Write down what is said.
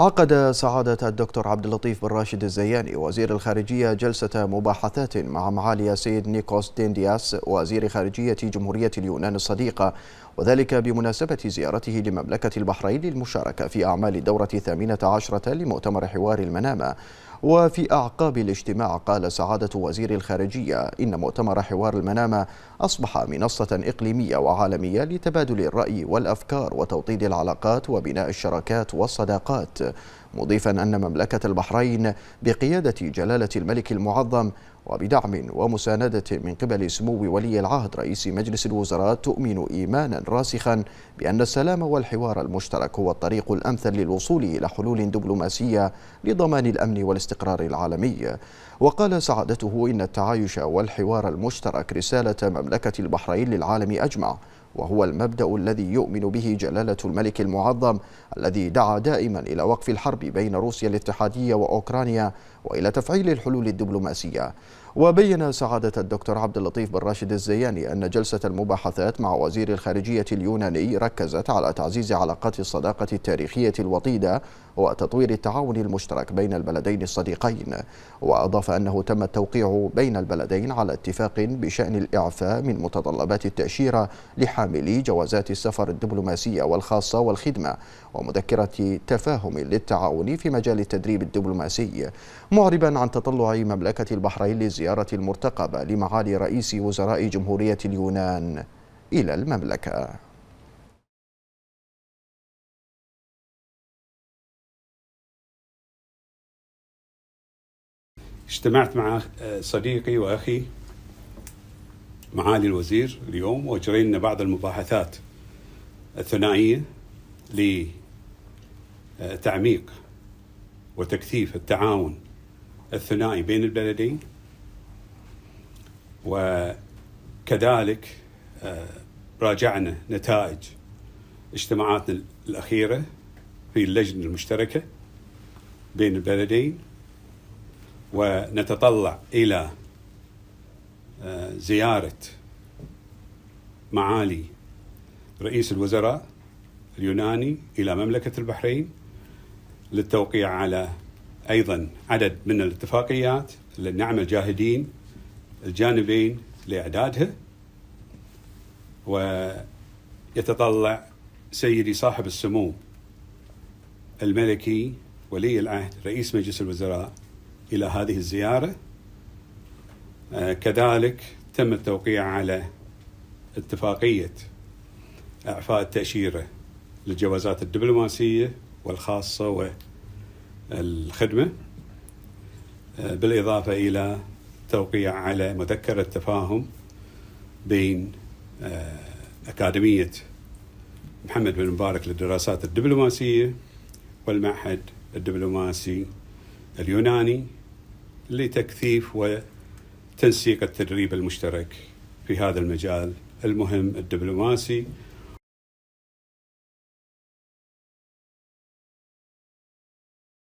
عقد سعادة الدكتور عبد اللطيف بن راشد الزياني وزير الخارجية جلسة مباحثات مع معالي السيد نيكوس ديندياس وزير خارجية جمهورية اليونان الصديقة وذلك بمناسبة زيارته لمملكة البحرين للمشاركة في أعمال الدورة الثامنة عشرة لمؤتمر حوار المنامة وفي أعقاب الاجتماع قال سعادة وزير الخارجية إن مؤتمر حوار المنامة أصبح منصة إقليمية وعالمية لتبادل الرأي والأفكار وتوطيد العلاقات وبناء الشراكات والصداقات مضيفا أن مملكة البحرين بقيادة جلالة الملك المعظم وبدعم ومساندة من قبل سمو ولي العهد رئيس مجلس الوزراء تؤمن إيمانا راسخا بأن السلام والحوار المشترك هو الطريق الأمثل للوصول إلى حلول دبلوماسية لضمان الأمن والاستقرار العالمي وقال سعادته إن التعايش والحوار المشترك رسالة مملكة البحرين للعالم أجمع وهو المبدأ الذي يؤمن به جلالة الملك المعظم الذي دعا دائما إلى وقف الحرب بين روسيا الاتحادية وأوكرانيا وإلى تفعيل الحلول الدبلوماسية وبين سعادة الدكتور عبد اللطيف بن راشد الزياني أن جلسة المباحثات مع وزير الخارجية اليوناني ركزت على تعزيز علاقات الصداقة التاريخية الوطيدة وتطوير التعاون المشترك بين البلدين الصديقين وأضاف أنه تم التوقيع بين البلدين على اتفاق بشأن الإعفاء من متطلبات التأشيرة لحق حاملي جوازات السفر الدبلوماسية والخاصة والخدمة ومذكرة تفاهم للتعاون في مجال التدريب الدبلوماسي معربا عن تطلع مملكة البحرين للزيارة المرتقبة لمعالي رئيس وزراء جمهورية اليونان إلى المملكة اجتمعت مع صديقي واخي معالي الوزير اليوم وجرينا بعض المباحثات الثنائيه لتعميق وتكثيف التعاون الثنائي بين البلدين وكذلك آه، راجعنا نتائج اجتماعاتنا الاخيره في اللجنه المشتركه بين البلدين ونتطلع الى آه، زيارة معالي رئيس الوزراء اليوناني إلى مملكة البحرين للتوقيع على أيضا عدد من الاتفاقيات اللي نعمل جاهدين الجانبين لإعدادها ويتطلع سيدي صاحب السمو الملكي ولي العهد رئيس مجلس الوزراء إلى هذه الزيارة آه، كذلك تم التوقيع على اتفاقية إعفاء التأشيرة للجوازات الدبلوماسية والخاصة والخدمة آه، بالإضافة إلى توقيع على مذكرة تفاهم بين آه، أكاديمية محمد بن مبارك للدراسات الدبلوماسية والمعهد الدبلوماسي اليوناني لتكثيف و تنسيق التدريب المشترك في هذا المجال المهم الدبلوماسي